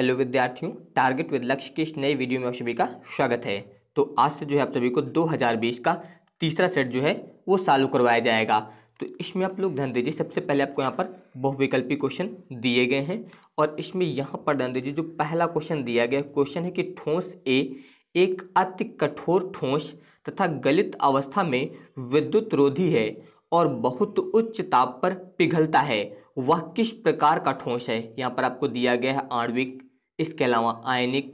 Hello विद्यार्थियों target with लक्ष्य के इस नए वीडियो में आप सभी का स्वागत है तो आज से जो है आप सभी को 2020 का तीसरा सेट जो है वो चालू करवाया जाएगा तो इसमें आप लोग ध्यान दीजिए सबसे पहले आपको यहाँ पर बहुविकल्पी क्वेश्चन दिए गए हैं और इसमें यहाँ पर ध्यान दीजिए जो पहला क्वेश्चन दिया गया क्वेश्चन है कि ठोस ए एक अति कठोर ठोस तथा गलित अवस्था में विद्युत रोधी है और बहुत उच्च ताप पर पिघलता है वह किस प्रकार का ठोस है यहाँ पर आपको दिया गया है आणविक इसके अलावा आयनिक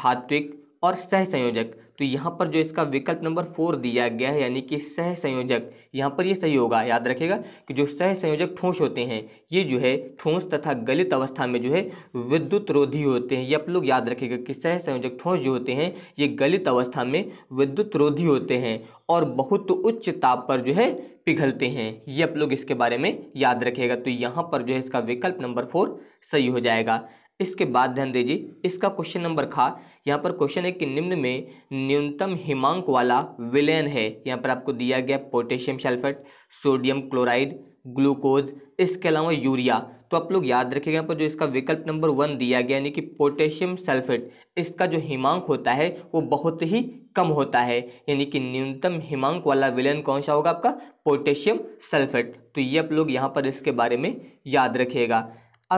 धात्विक और सहसंयोजक तो यहाँ पर जो इसका विकल्प नंबर फोर दिया गया है यानी कि सह संयोजक यहाँ पर ये सही होगा याद रखेगा कि जो सह संयोजक ठोस होते हैं ये जो है ठोस तथा गलित अवस्था में जो है विद्युत रोधी होते हैं ये आप लोग याद रखेगा कि सह संयोजक ठोस जो होते हैं ये गलित अवस्था में विद्युत रोधी होते हैं और बहुत उच्च ताप पर जो है पिघलते हैं ये आप लोग इसके बारे में याद रखेगा तो यहाँ पर जो है इसका विकल्प नंबर फोर सही हो जाएगा इसके बाद ध्यान दीजिए इसका क्वेश्चन नंबर खा यहाँ पर क्वेश्चन है कि निम्न में न्यूनतम हिमांक वाला विलयन है यहाँ पर आपको दिया गया potassium sulphate sodium chloride glucose इसके अलावा यूरिया तो आप लोग याद रखेगा यहाँ पर जो इसका विकल्प नंबर वन दिया गया यानी कि पोटेशियम सल्फेट इसका जो हिमांक होता है वो बहुत ही कम होता है यानी कि न्यूनतम हिमांक वाला विलयन कौन सा होगा आपका पोटेशियम सल्फेट तो ये आप लोग यहाँ पर इसके बारे में याद रखिएगा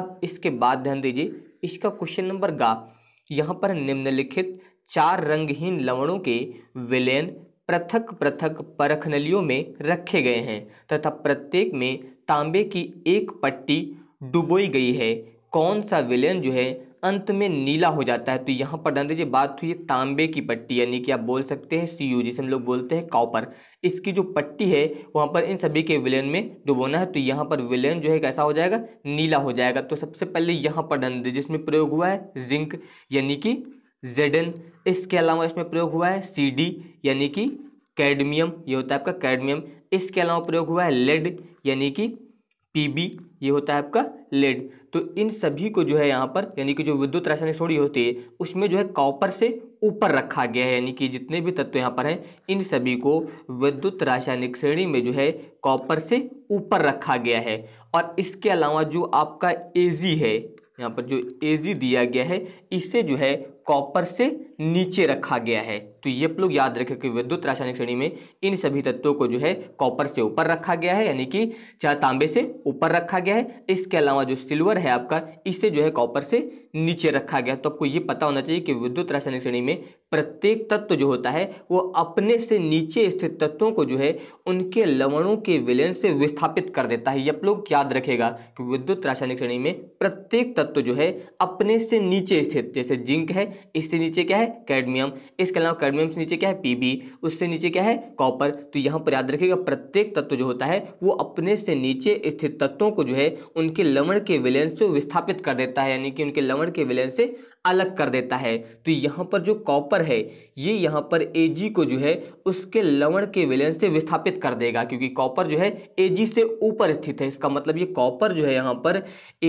अब इसके बाद ध्यान दीजिए इसका क्वेश्चन नंबर गा यहाँ पर निम्नलिखित चार रंगहीन लवणों के विलयन पृथक पृथक परख नलियों में रखे गए हैं तथा प्रत्येक में तांबे की एक पट्टी डुबोई गई है कौन सा विलयन जो है अंत में नीला हो जाता है तो यहाँ पर ध्यान दीजिए बात हुई है तांबे की पट्टी यानी कि आप बोल सकते हैं सी यू जिसे हम लोग बोलते हैं कॉपर इसकी जो पट्टी है वहाँ पर इन सभी के विलयन में डुबोना है तो यहाँ पर विलयन जो है कैसा हो जाएगा नीला हो जाएगा तो सबसे पहले यहाँ पर ध्यान दीजिए इसमें प्रयोग हुआ है जिंक यानी कि जेडन इसके अलावा इसमें प्रयोग हुआ है सी डी यानी कि कैडमियम ये होता है आपका कैडमियम इसके अलावा प्रयोग हुआ है लेड यानी कि बी ये होता है आपका लेड तो इन सभी को जो है यहाँ पर यानी कि जो विद्युत रासायनिक सोड़ी होती है उसमें जो है कॉपर से ऊपर रखा गया है यानी कि जितने भी तत्व यहाँ पर हैं इन सभी को विद्युत रासायनिक श्रेणी में जो है कॉपर से ऊपर रखा गया है और इसके अलावा जो आपका एजी है यहाँ पर जो एजी दिया गया है इसे जो है कॉपर से नीचे रखा गया है तो ये आप लोग याद रखें कि विद्युत रासायनिक श्रेणी में इन सभी तत्वों को जो है कॉपर से ऊपर रखा गया है यानी कि चाहे तांबे से ऊपर रखा गया है इसके अलावा जो सिल्वर है आपका इसे जो है कॉपर से नीचे रखा गया तो आपको ये पता होना चाहिए कि विद्युत रासायनिक श्रेणी में प्रत्येक तत्व जो होता है वो अपने से नीचे स्थित तत्वों को जो है उनके लवणों के विलयन से विस्थापित कर देता है ये आप लोग याद रखेगा कि विद्युत रासायनिक श्रेणी में प्रत्येक तत्व जो है अपने से नीचे स्थित जैसे जिंक है इससे नीचे क्या है कैडमियम इसके अलावा कैडमियम से नीचे क्या है पीबी उससे नीचे क्या है कॉपर तो यहाँ पर याद रखिएगा प्रत्येक तत्व जो होता है वो अपने से नीचे स्थित तत्वों को जो है उनके लवण के विलयन से विस्थापित कर देता है यानी कि उनके लवण के विलयन से अलग कर देता है तो यहाँ पर जो कॉपर है ये यहाँ पर एजी को जो है उसके लवण के विलयन से विस्थापित कर देगा क्योंकि कॉपर जो है एजी से ऊपर स्थित है इसका मतलब ये कॉपर जो है यहाँ पर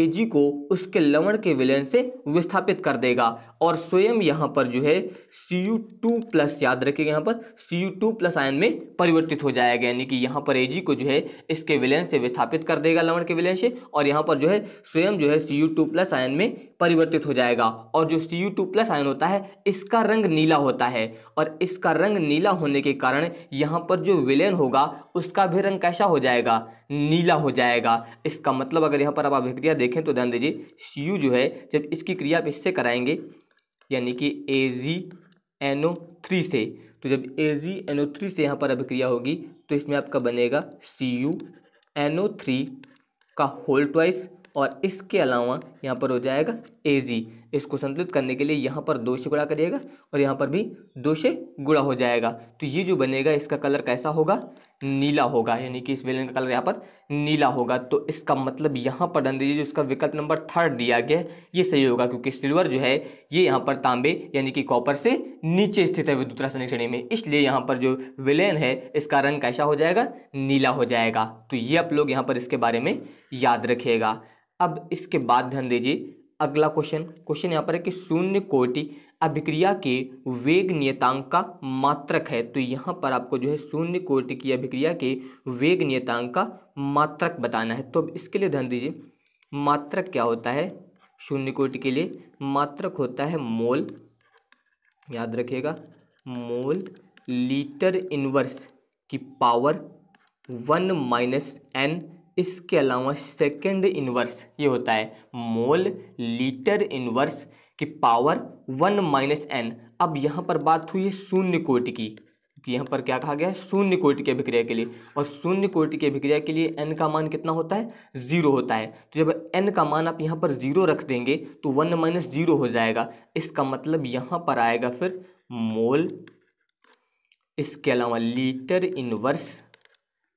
एजी को उसके लवण के विलयन से विस्थापित कर देगा और स्वयं यहाँ पर जो है सी यू टू प्लस याद रखेगा यहाँ पर C U two plus ion में परिवर्तित हो जाएगा यानी कि यहाँ पर एजी को जो है इसके विलयन से विस्थापित कर देगा लवण के विलयन से और यहाँ पर जो है स्वयं जो है C U two plus ion में परिवर्तित हो जाएगा और जो C U two plus ion होता है इसका रंग नीला होता है और इसका रंग नीला होने के कारण यहाँ पर जो विलयन होगा उसका भी रंग कैसा हो जाएगा नीला हो जाएगा इसका मतलब अगर यहाँ पर आप अभिक्रिया देखें तो ध्यान दीजिए सी यू जो है जब इसकी क्रिया आप इससे कराएंगे यानी कि ए जी एन ओ थ्री से तो जब ए जी एन ओ थ्री से यहाँ पर अभिक्रिया होगी तो इसमें आपका बनेगा C U N O three का होल ट्वाइस और इसके अलावा यहाँ पर हो जाएगा ए जी इसको संतुलित करने के लिए यहाँ पर दो से गुणा करिएगा और यहाँ पर भी दो से गुणा हो जाएगा तो ये जो बनेगा इसका कलर कैसा होगा नीला होगा यानी कि इस वेलन का कलर यहाँ पर नीला होगा तो इसका मतलब यहाँ पर ध्यान दीजिए जो इसका विकल्प नंबर थर्ड दिया गया है ये सही होगा क्योंकि सिल्वर जो है ये यहाँ पर तांबे यानी कि कॉपर से नीचे स्थित है विद्युत रासायनिक श्रेणी में इसलिए यहाँ पर जो विलयन है इसका रंग कैसा हो जाएगा नीला हो जाएगा तो ये आप लोग यहाँ पर इसके बारे में याद रखिएगा अब इसके बाद ध्यान दीजिए अगला क्वेश्चन क्वेश्चन यहाँ पर है कि शून्य कोटि अभिक्रिया के वेग नियतांक का मात्रक है तो यहाँ पर आपको जो है शून्य कोटि की अभिक्रिया के वेग नियतांक का मात्रक बताना है तो अब इसके लिए ध्यान दीजिए मात्रक क्या होता है शून्य कोटि के लिए मात्रक होता है मोल याद रखिएगा मोल लीटर इनवर्स की पावर वन माइनस एन इसके अलावा सेकेंड इनवर्स ये होता है मोल लीटर इनवर्स की पावर वन माइनस एन अब यहाँ पर बात हुई है शून्य कोट की कि यहाँ पर क्या कहा गया है शून्य कोट के अभिक्रिया के लिए और शून्य कोट के अभिक्रिया के लिए एन का मान कितना होता है जीरो होता है तो जब एन का मान आप यहाँ पर जीरो रख देंगे तो वन माइनस जीरो हो जाएगा इसका मतलब यहाँ पर आएगा फिर मोल इसके अलावा litre inverse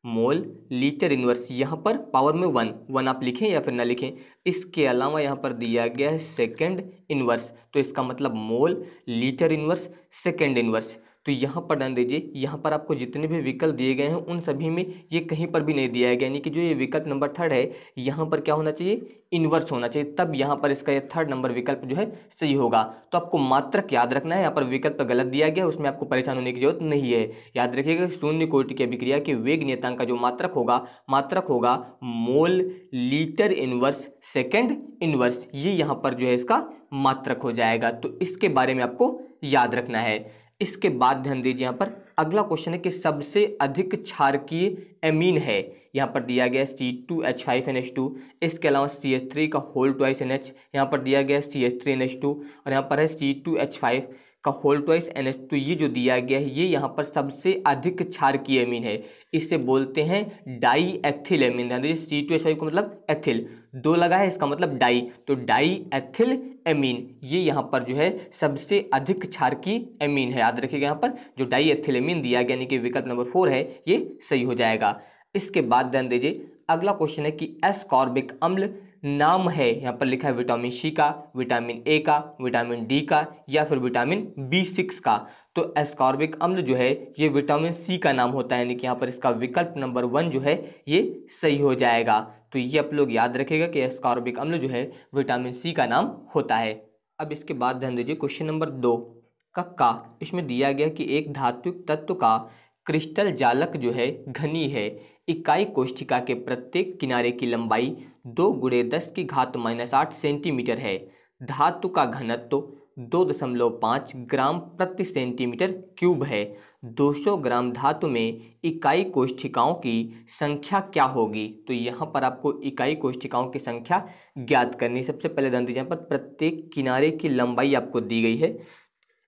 mole litre inverse यहाँ पर पावर में वन वन आप लिखें या फिर ना लिखें इसके अलावा यहाँ पर दिया गया है सेकेंड इनवर्स तो इसका मतलब mole litre inverse second inverse तो यहाँ पर डाल दीजिए यहाँ पर आपको जितने भी विकल्प दिए गए हैं उन सभी में ये कहीं पर भी नहीं दिया गया यानी कि जो ये विकल्प नंबर थर्ड है यहाँ पर क्या होना चाहिए इन्वर्स होना चाहिए तब यहाँ पर इसका ये थर्ड नंबर विकल्प जो है सही होगा तो आपको मात्रक याद रखना है यहाँ पर विकल्प गलत दिया गया उसमें आपको परेशान होने की जरूरत नहीं है याद रखिएगा शून्य कोटि की अभिक्रिया के वेग नेतांक का जो मात्रक होगा मात्रक होगा mole litre inverse second inverse ये यहाँ पर जो है इसका मात्रक हो जाएगा तो इसके बारे में आपको याद रखना है इसके बाद ध्यान दीजिए यहाँ पर अगला क्वेश्चन है कि सबसे अधिक क्षारकीय एमीन है यहाँ पर दिया गया C two H five N H two इसके अलावा सी एच थ्री का होल ट्वाइस एन एच यहाँ पर दिया गया C H three N H two और यहाँ पर है सी टू एच फाइव का होल ट्वाइस एन एच तो ये जो दिया गया है ये यहाँ पर सबसे अधिक की एमिन है इसे बोलते हैं डाई एथिल एमिन ध्यान दीजिए सी टू एस वाई को मतलब एथिल दो लगा है इसका मतलब डाई तो डाई एथिल एमीन ये यहाँ पर जो है सबसे अधिक की एमीन है याद रखिएगा यहाँ पर जो डाई एथिल एमीन दिया गया यानी कि विकल्प नंबर फोर है ये सही हो जाएगा इसके बाद ध्यान दीजिए अगला क्वेश्चन है कि एस्कॉर्बिक अम्ल नाम है यहाँ पर लिखा है विटामिन सी का विटामिन ए का विटामिन डी का या फिर विटामिन बी सिक्स का तो एस्कॉर्बिक अम्ल जो है ये विटामिन सी का नाम होता है यानी कि यहाँ पर इसका विकल्प नंबर वन जो है ये सही हो जाएगा तो ये आप लोग याद रखेगा कि एस्कॉर्बिक अम्ल जो है विटामिन सी का नाम होता है अब इसके बाद ध्यान दीजिए क्वेश्चन नंबर दो कक्का इसमें दिया गया कि एक धात्विक तत्व का क्रिस्टल जालक जो है घनी है इकाई कोष्ठिका के प्रत्येक किनारे की लंबाई दो गुड़े दस की घात माइनस आठ सेंटीमीटर है धातु का घनत्व तो दो दशमलव पाँच ग्राम प्रति सेंटीमीटर क्यूब है 200 ग्राम धातु में इकाई कोष्ठिकाओं की संख्या क्या होगी तो यहाँ पर आपको इकाई कोष्ठिकाओं की संख्या ज्ञात करनी है सबसे पहले ध्यान दीजिए पर प्रत्येक किनारे की लंबाई आपको दी गई है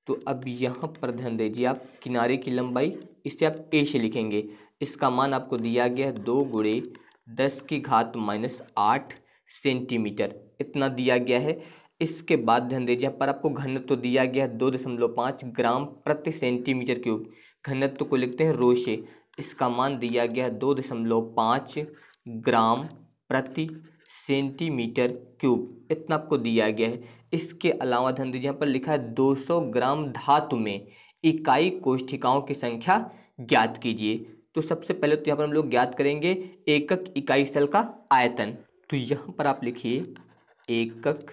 तो अब यहाँ पर ध्यान दीजिए आप किनारे की लंबाई इसे आप ए से लिखेंगे इसका मान आपको दिया गया दो गुड़े दस की घात माइनस आठ सेंटीमीटर इतना दिया गया है इसके बाद ध्यान दीजिए यहाँ पर आपको घनत्व तो दिया गया है दो दशमलव पाँच ग्राम प्रति सेंटीमीटर क्यूब घनत्व तो को लिखते हैं रोशे इसका मान दिया गया है दो दशमलव पाँच ग्राम प्रति सेंटीमीटर क्यूब इतना आपको दिया गया है इसके अलावा ध्यान दीजिए यहाँ पर लिखा है सौ ग्राम धातु में इकाई कोष्ठिकाओं की संख्या ज्ञात कीजिए तो सबसे पहले तो यहाँ पर हम लोग ज्ञात करेंगे एकक इकाई स्थल का आयतन तो यहाँ पर आप लिखिए एकक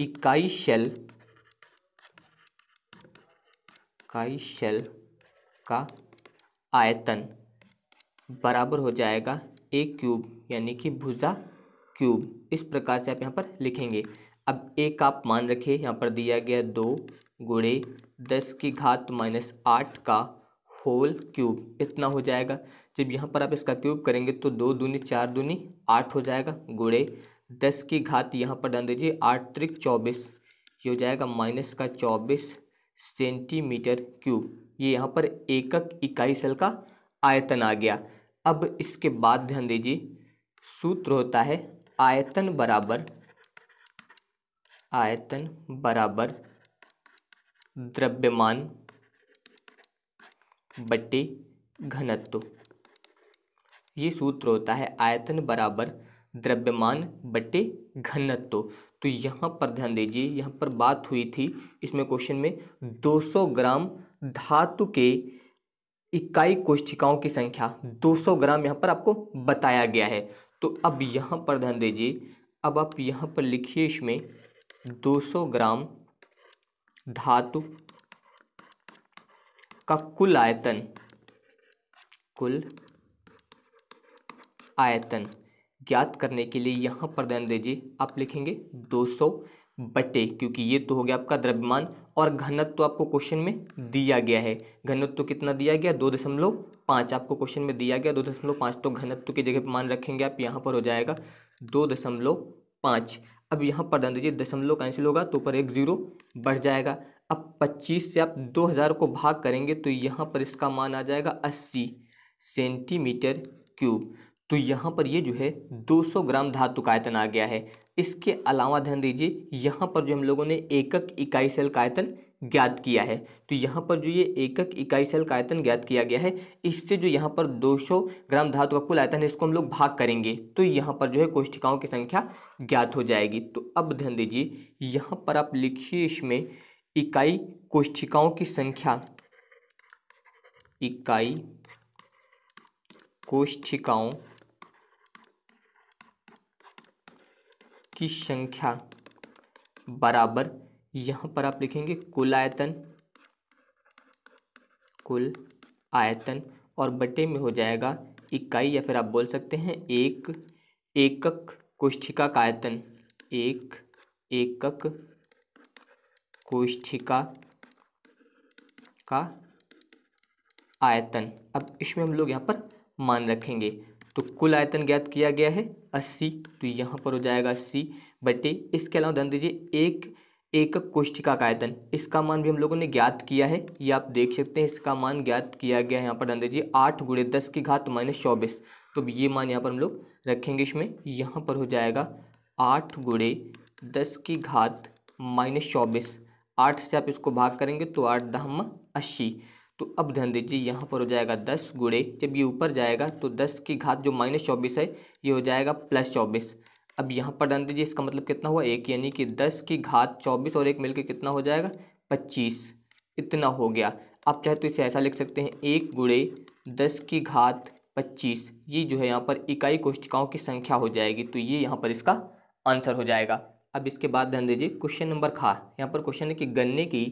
इकाई शैल इकाई शैल का आयतन बराबर हो जाएगा ए क्यूब यानी कि भुजा क्यूब इस प्रकार से आप यहाँ पर लिखेंगे अब एक आप मान रखिए यहाँ पर दिया गया दो गुड़े दस की घात माइनस आठ का होल क्यूब इतना हो जाएगा जब यहाँ पर आप इसका क्यूब करेंगे तो दो दूनी चार दूनी आठ हो जाएगा गुड़े दस की घात यहाँ पर डाल दीजिए आठ त्रिक चौबीस ये हो जाएगा माइनस का चौबीस सेंटीमीटर क्यूब ये यहाँ पर एकक इकाई सेल का आयतन आ गया अब इसके बाद ध्यान दीजिए सूत्र होता है आयतन बराबर आयतन बराबर द्रव्यमान बट्टे घनत्व ये सूत्र होता है आयतन बराबर द्रव्यमान बट्टे घनत्व तो यहाँ पर ध्यान दीजिए यहाँ पर बात हुई थी इसमें क्वेश्चन में 200 ग्राम धातु के इकाई कोष्ठिकाओं की संख्या 200 ग्राम यहाँ पर आपको बताया गया है तो अब यहाँ पर ध्यान दीजिए अब आप यहाँ पर लिखिए इसमें 200 ग्राम धातु का कुल आयतन कुल आयतन ज्ञात करने के लिए यहाँ पर ध्यान दीजिए आप लिखेंगे 200 बटे क्योंकि ये तो हो गया आपका द्रव्यमान और घनत्व तो आपको क्वेश्चन में दिया गया है घनत्व तो कितना दिया गया दो दशमलव पाँच आपको क्वेश्चन में दिया गया दो दशमलव पाँच तो घनत्व तो की जगह मान रखेंगे आप यहाँ पर हो जाएगा दो दशमलव पाँच अब यहाँ पर ध्यान दीजिए दशमलव कैंसिल होगा तो ऊपर एक जीरो बढ़ जाएगा अब 25 से आप 2000 को भाग करेंगे तो यहाँ पर इसका मान आ जाएगा 80 सेंटीमीटर क्यूब तो यहाँ पर ये जो है 200 ग्राम धातु का आयतन आ गया है इसके अलावा ध्यान दीजिए यहाँ पर जो हम लोगों ने एकक इकाई सेल का आयतन ज्ञात किया है तो यहाँ पर जो ये एकक इकाई सेल का आयतन ज्ञात किया गया है इससे जो यहाँ पर 200 ग्राम धातु का कुल आयतन है इसको हम लोग भाग करेंगे तो यहाँ पर जो है कोष्टिकाओं की संख्या ज्ञात हो जाएगी तो अब ध्यान दीजिए यहाँ पर आप लिखिए इसमें इकाई कोष्ठिकाओं की संख्या इकाई कोष्ठिकाओं की संख्या बराबर यहां पर आप लिखेंगे कुल आयतन कुल आयतन और बटे में हो जाएगा इकाई या फिर आप बोल सकते हैं एक एकक कोष्ठिका का आयतन एक एकक कोष्ठिका का आयतन अब इसमें हम लोग यहाँ पर मान रखेंगे तो कुल आयतन ज्ञात किया गया है अस्सी तो यहाँ पर हो जाएगा अस्सी बटे इसके अलावा ध्यान दीजिए एक एक कोष्ठिका का आयतन इसका मान भी हम लोगों ने ज्ञात किया है ये आप देख सकते हैं इसका मान ज्ञात किया गया है यहाँ पर ध्यान दीजिए आठ गुड़े दस की घात माइनस चौबीस तो ये मान यहाँ पर हम लोग रखेंगे इसमें यहाँ पर हो जाएगा आठ गुड़े दस की घात माइनस चौबीस आठ से आप इसको भाग करेंगे तो आठ दहम अस्सी तो अब ध्यान दीजिए यहाँ पर हो जाएगा दस गुड़े जब ये ऊपर जाएगा तो दस की घात जो माइनस चौबीस है ये हो जाएगा प्लस चौबीस अब यहाँ पर ध्यान दीजिए इसका मतलब कितना हुआ एक यानी कि दस की घात चौबीस और एक मिलकर कितना हो जाएगा पच्चीस इतना हो गया आप चाहे तो इसे ऐसा लिख सकते हैं एक गुड़े दस की घात पच्चीस ये जो है यहाँ पर इकाई कोष्टिकाओं की संख्या हो जाएगी तो ये यहाँ पर इसका आंसर हो जाएगा अब इसके बाद ध्यान दीजिए क्वेश्चन नंबर खा यहाँ पर क्वेश्चन है कि गन्ने की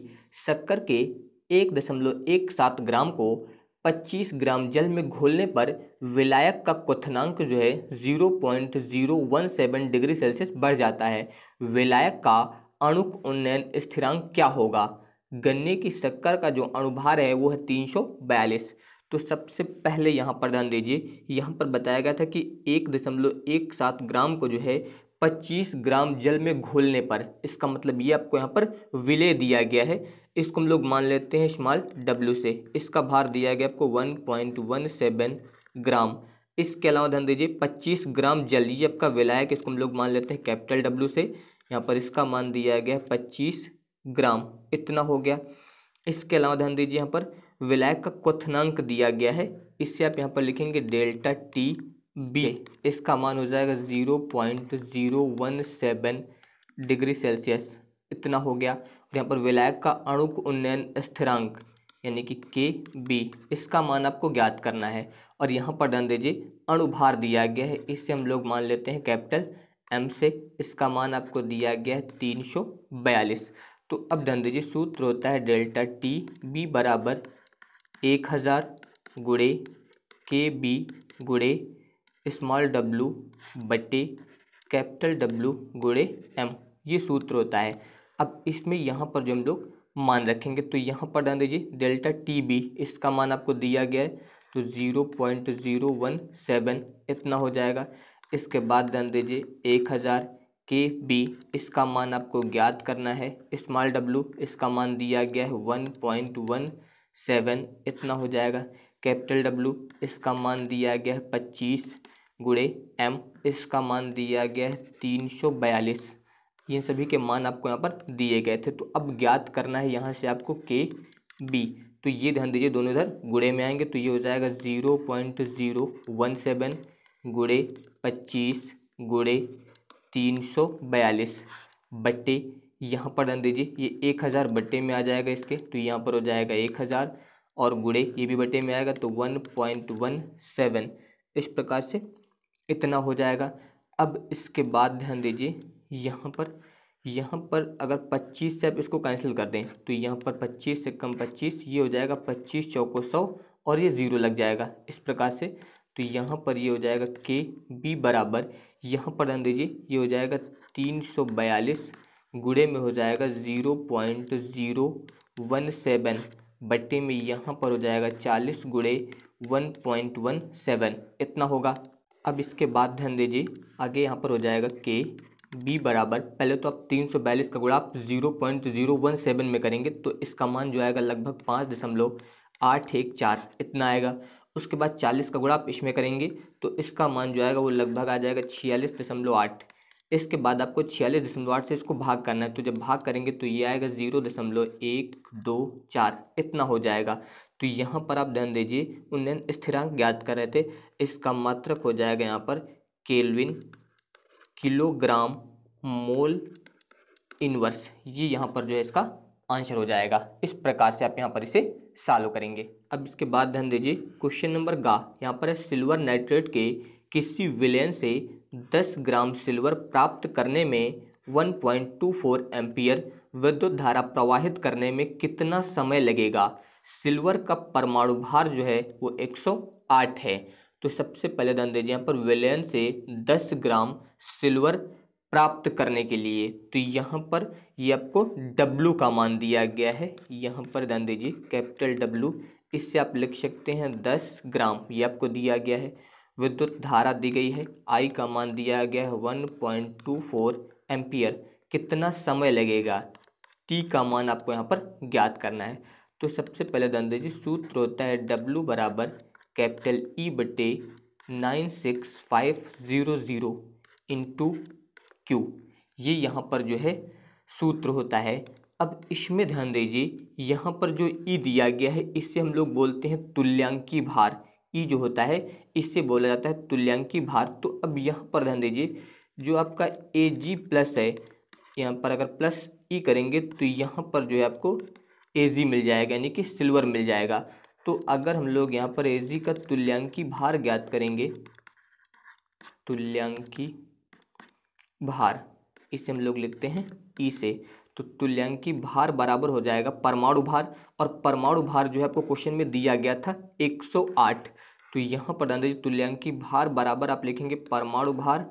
शक्कर के एक दशमलव एक सात ग्राम को पच्चीस ग्राम जल में घोलने पर विलायक का क्वथनांक जो है zero zero point one seven degree Celsius बढ़ जाता है विलायक का अणुक उन्नयन स्थिरांक क्या होगा गन्ने की शक्कर का जो अणुभार है वो है तीन सौ बयालीस तो सबसे पहले यहाँ पर ध्यान दीजिए यहाँ पर बताया गया था कि एक दशमलव एक सात ग्राम को जो है 25 ग्राम जल में घोलने पर इसका मतलब ये आपको यहाँ पर विले दिया गया है इसको हम लोग मान लेते हैं स्मॉल डब्ल्यू से इसका भार दिया गया आपको 1.17 ग्राम इसके अलावा ध्यान दीजिए 25 ग्राम जल ये आपका विला है कि इसको हम लोग मान लेते हैं कैपिटल डब्ल्यू से यहाँ पर इसका मान दिया गया पच्चीस ग्राम इतना हो गया इसके अलावा ध्यान दीजिए यहाँ पर विलायक का क्वथनांक दिया गया है इससे आप यहाँ पर लिखेंगे डेल्टा टी बी इसका मान हो जाएगा zero point zero one seven degree Celsius इतना हो गया और यहाँ पर विलायक का अणुक उन्नयन स्थिरांक यानी कि के बी इसका मान आपको ज्ञात करना है और यहाँ पर ध्यान दीजिए अणुभार दिया गया है इससे हम लोग मान लेते हैं कैपिटल एम से इसका मान आपको दिया गया है तीन सौ बयालीस तो अब ध्यान दीजिए सूत्र होता है डेल्टा टी बी बराबर एक हज़ार गुड़े के बी गुड़े स्मॉल डब्लू बटे कैपिटल डब्लू गुड़े एम ये सूत्र होता है अब इसमें यहाँ पर जो हम लोग मान रखेंगे तो यहाँ पर ध्यान दीजिए डेल्टा टी बी इसका मान आपको दिया गया है तो zero point zero one seven इतना हो जाएगा इसके बाद ध्यान दीजिए एक हज़ार के बी इसका मान आपको ज्ञात करना है स्मॉल डब्लू इसका मान दिया गया है वन पॉइंट वन सेवन इतना हो जाएगा कैपिटल डब्लू इसका मान दिया गया है पच्चीस गुड़े एम इसका मान दिया गया है तीन सौ बयालीस ये सभी के मान आपको यहाँ पर दिए गए थे तो अब ज्ञात करना है यहाँ से आपको के बी तो ये ध्यान दीजिए दोनों इधर गुड़े में आएंगे तो ये हो जाएगा zero point zero one seven गुड़े पच्चीस गुड़े तीन सौ बयालीस बट्टे यहाँ पर ध्यान दीजिए ये एक हज़ार बट्टे में आ जाएगा इसके तो यहाँ पर हो जाएगा एक हज़ार और गुड़े ये भी बटे में आएगा तो वन पॉइंट वन सेवन इस प्रकार से इतना हो जाएगा अब इसके बाद ध्यान दीजिए यहाँ पर यहाँ पर अगर पच्चीस से आप इसको कैंसिल कर दें तो यहाँ पर पच्चीस से कम पच्चीस ये हो जाएगा पच्चीस चौको सौ और ये ज़ीरो लग जाएगा इस प्रकार से तो यहाँ पर ये हो जाएगा के बी बराबर यहाँ पर ध्यान दीजिए ये हो जाएगा तीन सौ बयालीस गुड़े में हो जाएगा zero point zero one seven बट्टे में यहाँ पर हो जाएगा चालीस गुड़े वन पॉइंट वन सेवन इतना होगा अब इसके बाद ध्यान दीजिए आगे यहाँ पर हो जाएगा के बी बराबर पहले तो आप तीन सौ बयालीस का गुड़ा आप zero point zero one seven में करेंगे तो इसका मान जो आएगा लगभग पाँच दशमलव आठ एक चार इतना आएगा उसके बाद चालीस का गुड़ा आप इसमें करेंगे तो इसका मान जो आएगा वो लगभग आ जाएगा छियालीस दशमलव आठ इसके बाद आपको छियालीस दशमलव आठ से इसको भाग करना है तो जब भाग करेंगे तो ये आएगा जीरो दशमलव एक दो चार इतना हो जाएगा तो यहाँ पर आप ध्यान दीजिए उन्नयन स्थिरांक ज्ञात कर रहे थे इसका मात्रक हो जाएगा यहाँ पर केल्विन किलोग्राम मोल इनवर्स ये यहाँ पर जो है इसका आंसर हो जाएगा इस प्रकार से आप यहाँ पर इसे सॉल्व करेंगे अब इसके बाद ध्यान दीजिए क्वेश्चन नंबर गा यहाँ पर है सिल्वर नाइट्रेट के किसी विलयन से दस ग्राम सिल्वर प्राप्त करने में one point two four ampere विद्युत धारा प्रवाहित करने में कितना समय लगेगा सिल्वर का परमाणु भार जो है वो एक सौ आठ है तो सबसे पहले ध्यान दीजिए यहाँ पर विलयन से दस ग्राम सिल्वर प्राप्त करने के लिए तो यहाँ पर ये आपको डब्लू का मान दिया गया है यहाँ पर ध्यान दीजिए कैपिटल डब्लू इससे आप लिख सकते हैं दस ग्राम ये आपको दिया गया है विद्युत धारा दी गई है आई का मान दिया गया है one point two four ampere कितना समय लगेगा टी का मान आपको यहाँ पर ज्ञात करना है तो सबसे पहले जी सूत्र होता है डब्लू बराबर कैपिटल ई e बटे nine six five zero zero into Q ये यहाँ पर जो है सूत्र होता है अब इसमें ध्यान दीजिए यहाँ पर जो ई e दिया गया है इससे हम लोग बोलते हैं तुल्यांकी भार ई जो होता है इससे बोला जाता है तुल्यांकी भार तो अब यहाँ पर ध्यान दीजिए जो आपका ए जी प्लस है यहाँ पर अगर प्लस ई करेंगे तो यहाँ पर जो है आपको ए जी मिल जाएगा यानी कि सिल्वर मिल जाएगा तो अगर हम लोग यहाँ पर ए जी का तुल्यांकी भार ज्ञात करेंगे तुल्यांकी भार इसे हम लोग लिखते हैं ई से तो तुल्यांकी भार बराबर हो जाएगा परमाणु भार और परमाणु भार जो है आपको क्वेश्चन में दिया गया था 108 तो यहाँ पर ध्यान दीजिए तुल्यांकी भार बराबर आप लिखेंगे परमाणु भार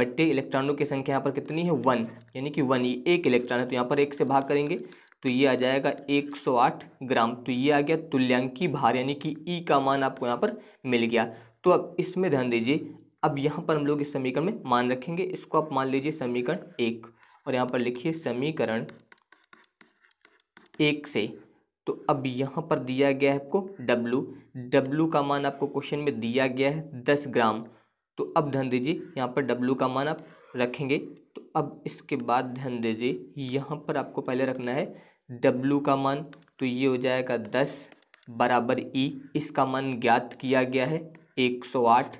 बट्टे इलेक्ट्रॉनों की संख्या यहाँ पर कितनी है वन यानी कि वन ये एक इलेक्ट्रॉन है तो यहाँ पर एक से भाग करेंगे तो ये आ जाएगा 108 ग्राम तो ये आ गया तुल्यांकी भार यानी कि ई e का मान आपको यहाँ पर मिल गया तो अब इसमें ध्यान दीजिए अब यहाँ पर हम लोग इस समीकरण में मान रखेंगे इसको आप मान लीजिए समीकरण एक और यहाँ पर लिखिए समीकरण एक से तो अब यहाँ पर दिया गया है आपको डब्लू डब्लू का मान आपको क्वेश्चन में दिया गया है दस ग्राम तो अब ध्यान दीजिए यहाँ पर डब्लू का मान आप रखेंगे तो अब इसके बाद ध्यान दीजिए यहाँ पर आपको पहले रखना है डब्लू का मान तो ये हो जाएगा दस बराबर ई e। इसका मान ज्ञात किया गया है एक सौ आठ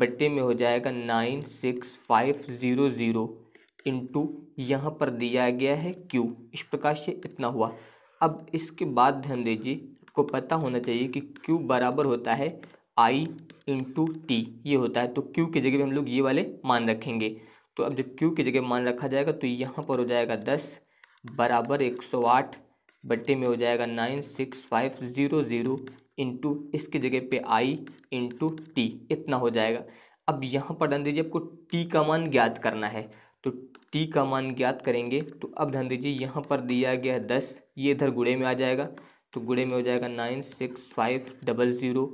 बट्टे में हो जाएगा nine six five zero zero into यहाँ पर दिया गया है क्यू इस प्रकार से इतना हुआ अब इसके बाद ध्यान दीजिए आपको पता होना चाहिए कि क्यू बराबर होता है आई इंटू टी ये होता है तो क्यू की जगह पे हम लोग ये वाले मान रखेंगे तो अब जब क्यू की जगह मान रखा जाएगा तो यहाँ पर हो जाएगा दस बराबर एक सौ आठ बट्टे में हो जाएगा nine six five zero zero into इसकी जगह पे आई इंटू टी इतना हो जाएगा अब यहाँ पर ध्यान दीजिए आपको टी का मान ज्ञात करना है तो टी का मान ज्ञात करेंगे तो अब ध्यान दीजिए यहाँ पर दिया गया है दस ये इधर गुड़े में आ जाएगा तो गुड़े में हो जाएगा nine six five double zero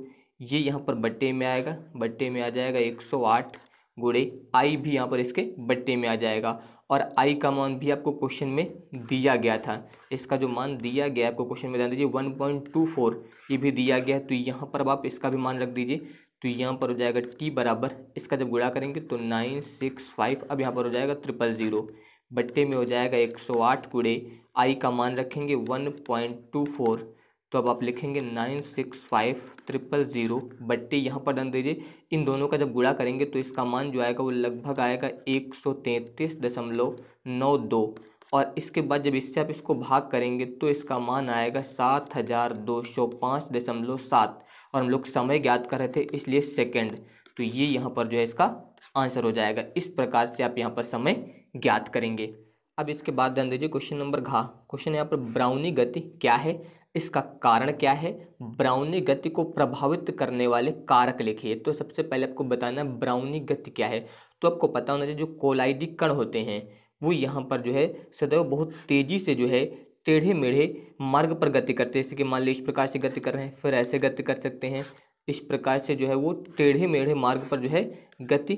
ये यहाँ पर बट्टे में आएगा बट्टे में आ जाएगा एक सौ आठ गुड़े आई भी यहाँ पर इसके बट्टे में आ जाएगा और आई का मान भी आपको क्वेश्चन में दिया गया था इसका जो मान दिया गया आपको क्वेश्चन में ध्यान दीजिए वन पॉइंट टू फोर ये भी दिया गया तो यहाँ पर अब आप इसका भी मान रख दीजिए तो यहाँ पर हो जाएगा टी बराबर इसका जब गुड़ा करेंगे तो नाइन सिक्स फाइव अब यहाँ पर हो जाएगा ट्रिपल ज़ीरो बट्टे में हो जाएगा एक सौ आठ गुड़े आई का मान रखेंगे वन पॉइंट टू फोर तो अब आप लिखेंगे nine six five triple zero बट्टे यहाँ पर डन दीजिए इन दोनों का जब गुड़ा करेंगे तो इसका मान जो आएगा वो लगभग आएगा एक सौ तैंतीस दशमलव नौ दो और इसके बाद जब इससे आप इसको भाग करेंगे तो इसका मान आएगा सात हज़ार दो सौ पाँच दशमलव सात और हम लोग समय ज्ञात कर रहे थे इसलिए सेकेंड तो ये यहाँ पर जो है इसका आंसर हो जाएगा इस प्रकार से आप यहाँ पर समय ज्ञात करेंगे अब इसके बाद ध्यान दीजिए क्वेश्चन नंबर घा क्वेश्चन यहाँ पर ब्राउनी गति क्या है इसका कारण क्या है ब्राउनी गति को प्रभावित करने वाले कारक लिखिए तो सबसे पहले आपको बताना है ब्राउनी गति क्या है तो आपको पता होना चाहिए जो कोलाइदी कण होते हैं वो यहाँ पर जो है सदैव बहुत तेज़ी से जो है टेढ़े मेढ़े मार्ग पर गति करते हैं जैसे कि मान लीजिए इस प्रकार से गति कर रहे हैं फिर ऐसे गति कर सकते हैं इस प्रकार से जो है वो टेढ़े मेढ़े मार्ग पर जो है गति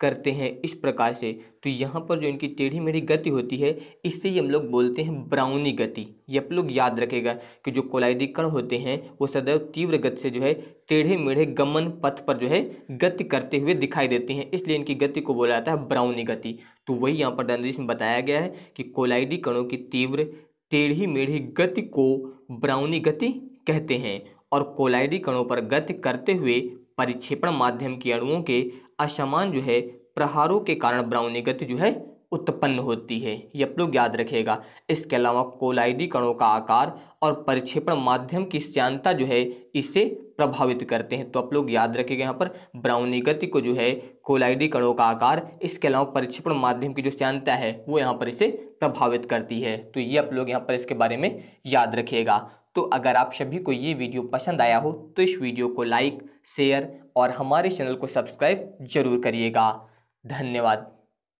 करते हैं इस प्रकार से तो यहाँ पर जो इनकी टेढ़ी मेढ़ी गति होती है इससे ही हम लोग बोलते हैं ब्राउनी गति ये आप लोग याद रखेगा कि जो कोलायदी कण होते हैं वो सदैव तीव्र गति से जो है टेढ़े मेढ़े गमन पथ पर जो है गति करते हुए दिखाई देते हैं इसलिए इनकी गति को बोला जाता है ब्राउनी गति तो वही यहाँ पर दंदिश में बताया गया है कि कोलाइडी कणों की तीव्र टेढ़ी मेढ़ी गति को ब्राउनी गति कहते हैं और कोलाइडी कणों पर गति करते हुए परिक्षेपण माध्यम के अणुओं के असमान जो है प्रहारों के कारण ब्राउनी गति जो है उत्पन्न होती है ये आप लोग याद रखेगा इसके अलावा कोलाइडी कणों का आकार और परिक्षेपण माध्यम की श्यांता जो है इससे प्रभावित करते हैं तो आप लोग याद रखेगा यहाँ पर ब्राउनी गति को जो है कोलाइडी कणों का आकार इसके अलावा परिक्षेपण माध्यम की जो श्यांता है वो यहाँ पर इसे प्रभावित करती है तो ये आप लोग यहाँ पर इसके बारे में याद रखिएगा तो अगर आप सभी को ये वीडियो पसंद आया हो तो इस वीडियो को लाइक शेयर और हमारे चैनल को सब्सक्राइब जरूर करिएगा धन्यवाद